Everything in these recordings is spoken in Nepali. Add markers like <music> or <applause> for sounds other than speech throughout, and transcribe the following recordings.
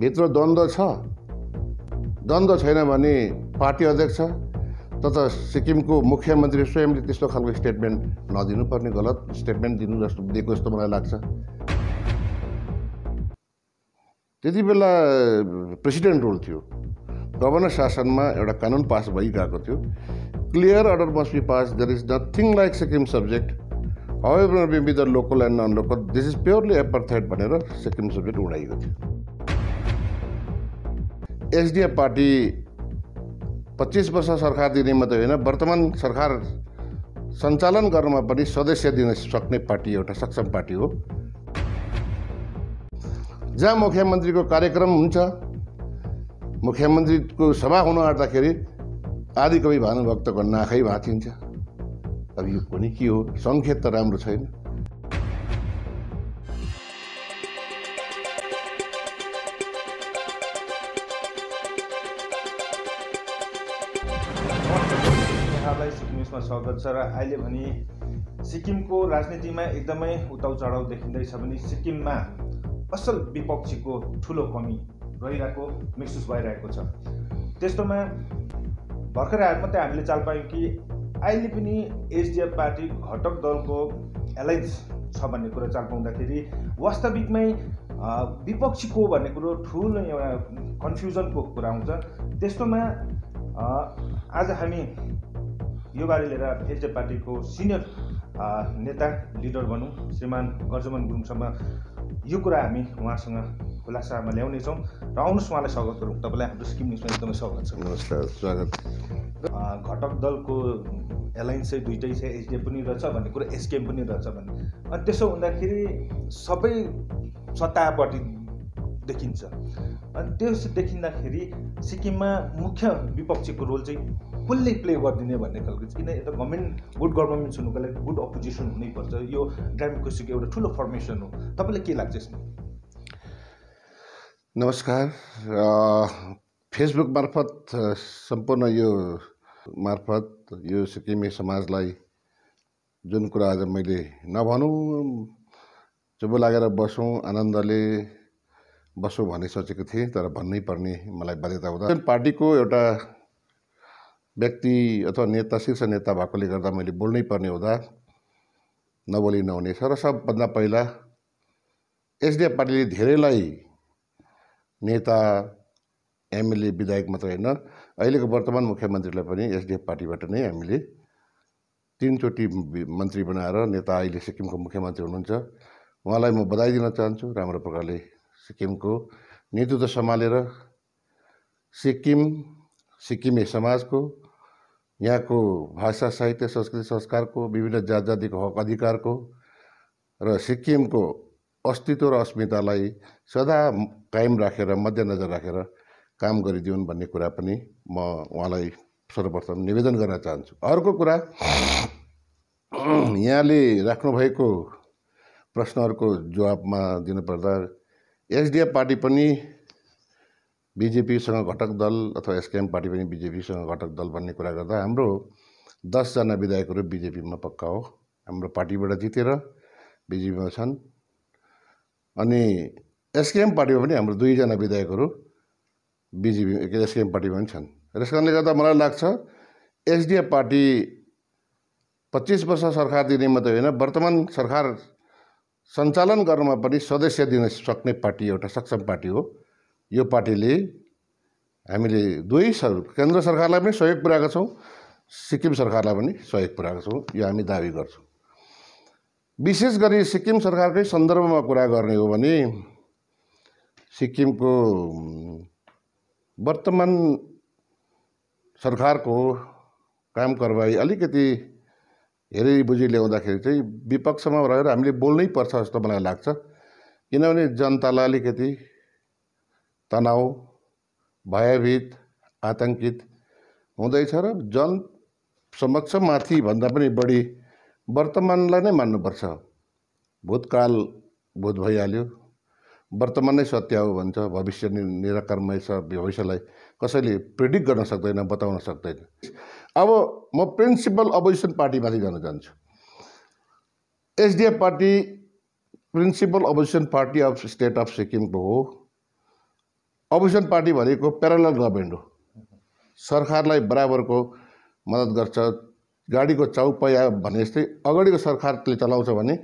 भित्र द्वन्द्व छ द्वन्द्व छैन भने पार्टी अध्यक्ष तथा सिक्किमको मुख्यमन्त्री स्वयंले त्यस्तो खालको स्टेटमेन्ट नदिनुपर्ने गलत स्टेटमेन्ट दिनु जस्तो दिएको जस्तो मलाई लाग्छ त्यति बेला प्रेसिडेन्ट रुल थियो गभर्नर शासनमा एउटा कानुन पास भइरहेको थियो clear order must be pass there is nothing like Sikkim subject however be be the local and non local this is purely एपर भनेर सिक्किम सब्जेक्ट उडाइएको थियो एसडिएफ पार्टी पच्चिस वर्ष सरकार दिने मात्रै होइन वर्तमान सरकार सञ्चालन गर्नमा पनि सदस्य दिन सक्ने पार्टी एउटा सक्षम पार्टी हो जहाँ मुख्यमन्त्रीको कार्यक्रम हुन्छ मुख्यमन्त्रीको सभा हुन आँट्दाखेरि आदिकवि भानुभक्तको नाखै भाँचिन्छ अब यो पनि के हो सङ्खेत त राम्रो छैन लाई सिक्किम स्वागत छ र अहिले भने सिक्किमको राजनीतिमा एकदमै उताउ चढाउ देखिँदैछ भने सिक्किममा असल विपक्षीको ठुलो कमी रहिरहेको महसुस भइरहेको छ त्यस्तोमा भर्खरै आएर मात्रै हामीले चाल पायौँ कि अहिले पनि एसडिएफ पार्टी घटक दलको एलायन्स छ भन्ने कुरा चाल पाउँदाखेरि वास्तविकमै विपक्षीको भन्ने कुरो ठुलो एउटा कन्फ्युजनको कुरा हुन्छ त्यस्तोमा आज हामी योबारे लिएर एसडिएफ पार्टीको सिनियर नेता लिडर भनौँ श्रीमान गर्जमन गुरुङसम्म यो कुरा हामी उहाँसँग खुलासामा ल्याउनेछौँ र आउनुहोस् उहाँलाई स्वागत गरौँ तपाईँलाई हाम्रो सिक्किम न्युजमा एकदमै स्वागत छ नमस्कार स्वागत घटक दलको एलायन्स चाहिँ दुइटै छ एसडिएफ पनि रहेछ भन्ने कुरा एसकेएम पनि रहेछ भन्ने अनि त्यसो हुँदाखेरि सबै सत्तापट्टि देखिन्छ अनि त्यस देखिँदाखेरि सिक्किममा मुख्य विपक्षीको रोल चाहिँ कसले प्ले गरिदिने भन्ने खालको किन यता गभर्मेन्ट गुड गभर्मेन्ट हुनुको लागि गुड अपोजिसन हुनैपर्छ यो डेमोक्रेसीको एउटा ठुलो फर्मेसन हो तपाईँलाई के लाग्छ यसमा नमस्कार फेसबुक मार्फत सम्पूर्ण यो मार्फत यो सिक्किमे समाजलाई जुन कुरा आज मैले नभनौँ चुबो लागेर बसौँ आनन्दले बसौँ भन्ने सोचेको थिएँ तर भन्नै पर्ने मलाई बाध्यता हुँदा पार्टीको एउटा व्यक्ति अथवा नेता शीर्ष नेता भएकोले गर्दा मैले बोल्नै पर्ने हुँदा नबोली नहुनेछ र सबभन्दा पहिला एसडिएफ पार्टीले धेरैलाई नेता एमएलए विधायक मात्र होइन अहिलेको वर्तमान मुख्यमन्त्रीलाई पनि एसडिएफ पार्टीबाट नै हामीले तिनचोटि मन्त्री बनाएर नेता अहिले सिक्किमको मुख्यमन्त्री हुनुहुन्छ उहाँलाई म बधाई दिन चाहन्छु राम्रो प्रकारले सिक्किमको नेतृत्व सम्हालेर सिक्किम सिक्किमे समाजको यहाँको भाषा साहित्य संस्कृति संस्कारको विभिन्न जात जातिको हक अधिकारको र सिक्किमको अस्तित्व र अस्मितालाई सदा कायम राखेर मध्यनजर राखेर काम गरिदिउन् भन्ने कुरा पनि म उहाँलाई सर्वप्रथम निवेदन गर्न चाहन्छु अर्को कुरा <clears throat> यहाँले राख्नुभएको प्रश्नहरूको जवाबमा दिनुपर्दा एसडिएफ पार्टी पनि बिजेपीसँग घटक दल अथवा एसकेएम पार्टी पनि बिजेपीसँग घटक दल भन्ने कुरा गर्दा हाम्रो दसजना विधायकहरू बिजेपीमा पक्का हो हाम्रो पार्टीबाट जितेर बिजेपीमा छन् अनि एसकेएम पार्टीमा पनि हाम्रो दुईजना विधायकहरू बिजेपी एसकेएम पार्टीमा पनि छन् र यस कारणले गर्दा मलाई लाग्छ एसडिएफ पार्टी पच्चिस वर्ष सरकार दिने मात्रै होइन वर्तमान सरकार सञ्चालन गर्नमा पनि सदस्य दिन सक्ने पार्टी एउटा सक्षम पार्टी हो यो पार्टीले हामीले दुवै सर केन्द्र सरकारलाई पनि सहयोग पुऱ्याएका छौँ सिक्किम सरकारलाई पनि सहयोग पुऱ्याएको छौँ यो हामी दावी गर्छौँ विशेष गरी सिक्किम सरकारकै सन्दर्भमा कुरा गर्ने हो भने सिक्किमको वर्तमान सरकारको काम कारवाही अलिकति हेरी बुझी ल्याउँदाखेरि चाहिँ विपक्षमा रहेर हामीले बोल्नै पर्छ जस्तो मलाई लाग्छ किनभने जनतालाई अलिकति तनाव भयभीत आतङ्कित हुँदैछ र जन समक्ष माथि भन्दा पनि बढी वर्तमानलाई नै मान्नुपर्छ भूतकाल भूत भइहाल्यो वर्तमान नै सत्य हो भन्छ भविष्य निराकर्मय छ भविष्यलाई कसैले प्रिडिक्ट गर्न सक्दैन बताउन सक्दैन अब म प्रिन्सिपल अपोजिसन पार्टीमाथि जान चाहन्छु SDF party principal opposition party of state of सिक्किमको हो अपोजिसन पार्टी भनेको प्यारल गभर्मेन्ट हो सरकारलाई बराबरको मद्दत गर्छ गाडीको चौपया भने जस्तै अगाडिको सरकारले चलाउँछ भने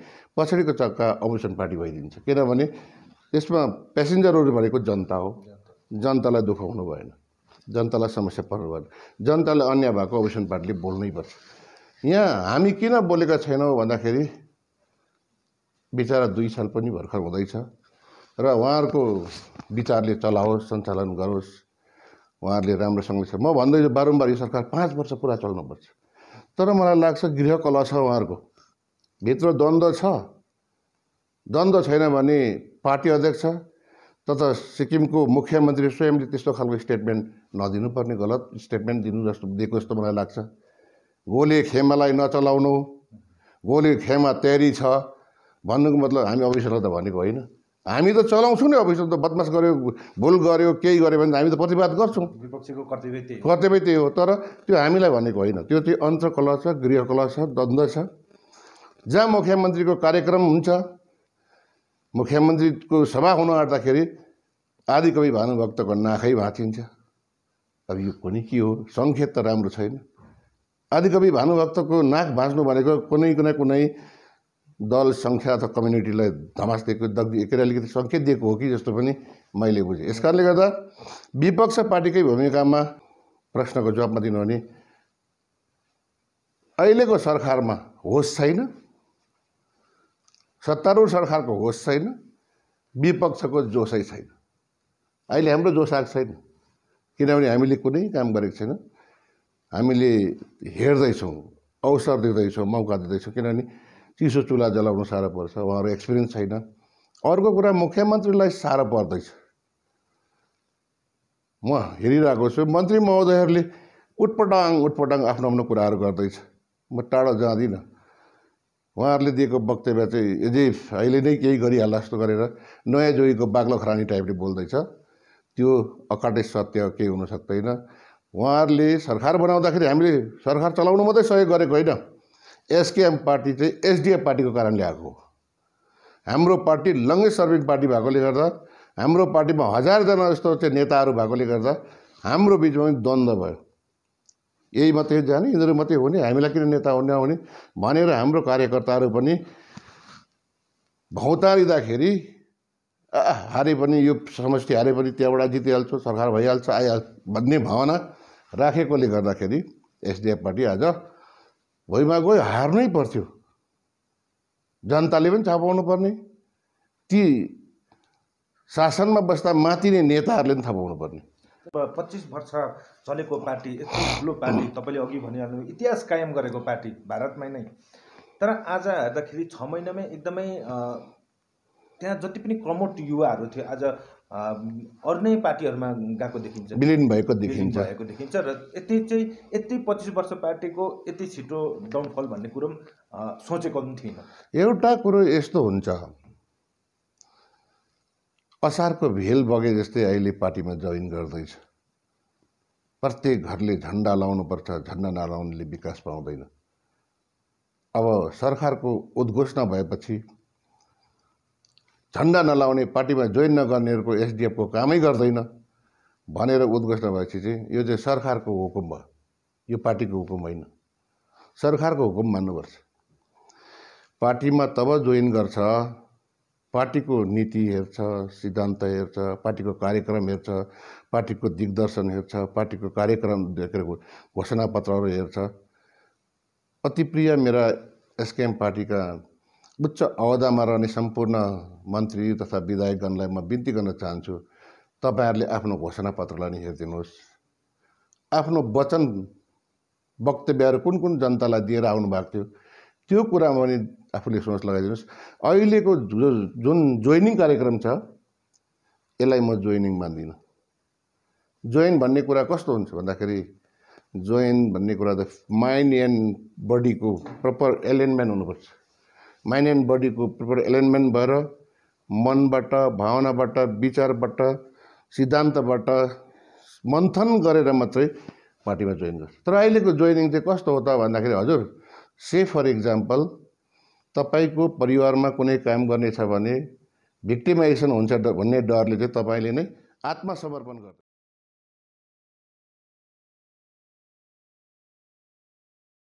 पछाडिको चक्का अपोजिसन पार्टी भइदिन्छ किनभने त्यसमा पेसेन्जरहरू भनेको जनता हो जनतालाई दुखाउनु भएन जनतालाई समस्या पर्नु भएन जनतालाई अन्याय भएको अपोजिसन पार्टीले बोल्नै पर्छ यहाँ हामी किन बोलेका छैनौँ भन्दाखेरि बिचरा दुई साल पनि भर्खर हुँदैछ र उहाँहरूको विचारले चलाओस् सञ्चालन गरोस् उहाँहरूले राम्रोसँग म भन्दैछु बारम्बार यो सरकार पाँच वर्ष पुरा चल्नुपर्छ तर मलाई लाग्छ गृह कला छ उहाँहरूको भित्र द्वन्द्व छ द्वन्द्व छैन भने पार्टी अध्यक्ष तथा सिक्किमको मुख्यमन्त्री स्वयंले त्यस्तो खालको स्टेटमेन्ट नदिनुपर्ने गलत स्टेटमेन्ट दिनु जस्तो दिएको जस्तो मलाई लाग्छ गोले खेमालाई नचलाउनु गोले खेमा तयारी छ भन्नुको मतलब हामी अफिसरलाई त भनेको होइन हामी त चलाउँछौँ नि अब त बदमास गऱ्यो भुल गऱ्यो केही गऱ्यो भने हामी त प्रतिवाद गर्छौँ विपक्षीको कर्तव्य त्यही कर्तव्य त्यही हो तर त्यो हामीलाई भनेको होइन त्यो चाहिँ अन्तकल छ गृहकला छ द्वन्द्व छ जहाँ मुख्यमन्त्रीको कार्यक्रम हुन्छ मुख्यमन्त्रीको सभा हुन आँट्दाखेरि आदिकवि भानुभक्तको नाखै भाँचिन्छ अब यो कुनै के हो सङ्केत त राम्रो छैन आदिकवि भानुभक्तको नाक भाँच्नु भनेको कुनै कुनै कुनै दल सङ्ख्या अथवा कम्युनिटीलाई धमास दिएको दग्दी के अलिकति सङ्केत दिएको हो कि जस्तो पनि मैले बुझेँ यस कारणले गर्दा विपक्ष पार्टीकै भूमिकामा प्रश्नको जवाबमा दिनु भने अहिलेको सरकारमा होस छैन सत्तारूढ सरकारको होस छैन विपक्षको जोसै छैन अहिले हाम्रो जोस आएको छैन किनभने हामीले कुनै काम गरेको छैन हामीले हेर्दैछौँ अवसर दिँदैछौँ मौका दिँदैछौँ किनभने चिसो चुल्हा जलाउनु साह्रो पर्छ उहाँहरू एक्सपिरियन्स छैन अर्को कुरा मुख्यमन्त्रीलाई साह्रो पर्दैछ म हेरिरहेको छु मन्त्री महोदयहरूले उटपटाङ उटपटाङ आफ्नो आफ्नो कुराहरू गर्दैछ म टाढो जाँदिनँ उहाँहरूले दिएको वक्तव्य चाहिँ यदि अहिले नै केही गरिहाल्ला जस्तो गरेर नयाँ जोगीको बाग्लो खरानी टाइपले बोल्दैछ त्यो अकाटे सत्य केही हुन सक्दैन उहाँहरूले सरकार बनाउँदाखेरि हामीले सरकार चलाउनु मात्रै सहयोग गरेको होइन एसकेएम पार्टी चाहिँ एसडिएफ पार्टीको कारणले आएको हो हाम्रो पार्टी लङ्गै सर्भिङ पार्टी भएकोले गर्दा हाम्रो पार्टीमा हजारजना जस्तो चाहिँ नेताहरू भएकोले गर्दा हाम्रो बिचमा पनि द्वन्द्व भयो यही मात्रै जाने यिनीहरू मात्रै नि हामीलाई किन नेता हुने नहुने भनेर हाम्रो कार्यकर्ताहरू पनि भौतारिँदाखेरि हारे पनि यो समष्टि हारे पनि त्यहाँबाट जितिहाल्छ सरकार भइहाल्छ आइहाल्छ भन्ने भावना राखेकोले गर्दाखेरि एसडिएफ पार्टी आज भोइमा गयो हार्नै पर्थ्यो जनताले पनि थाहा पाउनु पर्ने ती शासनमा बस्दा माथिने नेताहरूले पनि थाहा पाउनु पर्ने पच्चिस वर्ष चलेको पार्टी यत्रो ठुलो पार्टी तपाईँले अघि भनिहाल्नु इतिहास कायम गरेको पार्टी भारतमै नै तर आज हेर्दाखेरि छ महिनामै एकदमै त्यहाँ जति पनि क्रमोट युवाहरू थियो आज अरू नै पार्टीहरूमा गएको देखिन्छ विलिन भएको देखिन्छ भएको देखिन्छ र यति चाहिँ यति पच्चिस वर्ष पार्टीको यति छिटो डाउनफल भन्ने कुरो पनि सोचेको पनि थिएन एउटा कुरो यस्तो हुन्छ असारको भेल बगे जस्तै अहिले पार्टीमा जोइन गर्दैछ प्रत्येक घरले झन्डा लाउनुपर्छ झन्डा नलाउनुले विकास पाउँदैन अब सरकारको उद्घोषणा भएपछि झन्डा नलाउने पार्टीमा जोइन नगर्नेहरूको एसडिएफको कामै गर्दैन भनेर उद्घोषणा भएपछि चाहिँ यो चाहिँ सरकारको हुकुम भयो यो पार्टीको हुकुम होइन सरकारको हुकुम मान्नुपर्छ पार्टीमा तब जोइन गर्छ पार्टीको नीति हेर्छ सिद्धान्त हेर्छ पार्टीको कार्यक्रम हेर्छ पार्टीको दिग्दर्शन हेर्छ पार्टीको कार्यक्रम के अरे घोषणापत्रहरू हेर्छ अति प्रिय मेरा एसकेएम पार्टीका उच्च अवधामा रहने सम्पूर्ण मन्त्री तथा विधायकगणलाई म बिन्ती गर्न चाहन्छु तपाईँहरूले आफ्नो घोषणापत्रलाई नि हेरिदिनुहोस् आफ्नो वचन वक्तव्यहरू कुन कुन जनतालाई दिएर आउनुभएको थियो त्यो कुरामा पनि आफूले सोच लगाइदिनुहोस् अहिलेको जो जुन जोइनिङ कार्यक्रम छ यसलाई म जोइनिङ मान्दिनँ जोइन भन्ने कुरा कस्तो हुन्छ भन्दाखेरि जोइन भन्ने कुरा त माइन्ड एन्ड बडीको प्रपर एलाइनमेन्ट हुनुपर्छ माइन्ड एन्ड बडीको प्रपर एलाइनमेन्ट भएर मनबाट भावनाबाट विचारबाट सिद्धान्तबाट मन्थन गरेर मात्रै पार्टीमा जोइन गर्छ तर अहिलेको जोइनिङ चाहिँ कस्तो हो त भन्दाखेरि हजुर से फर इक्जाम्पल तपाईँको परिवारमा कुनै काम गर्नेछ भने भिक्टिमाइजेसन हुन्छ भन्ने डरले चाहिँ तपाईँले नै आत्मसमर्पण गर्छ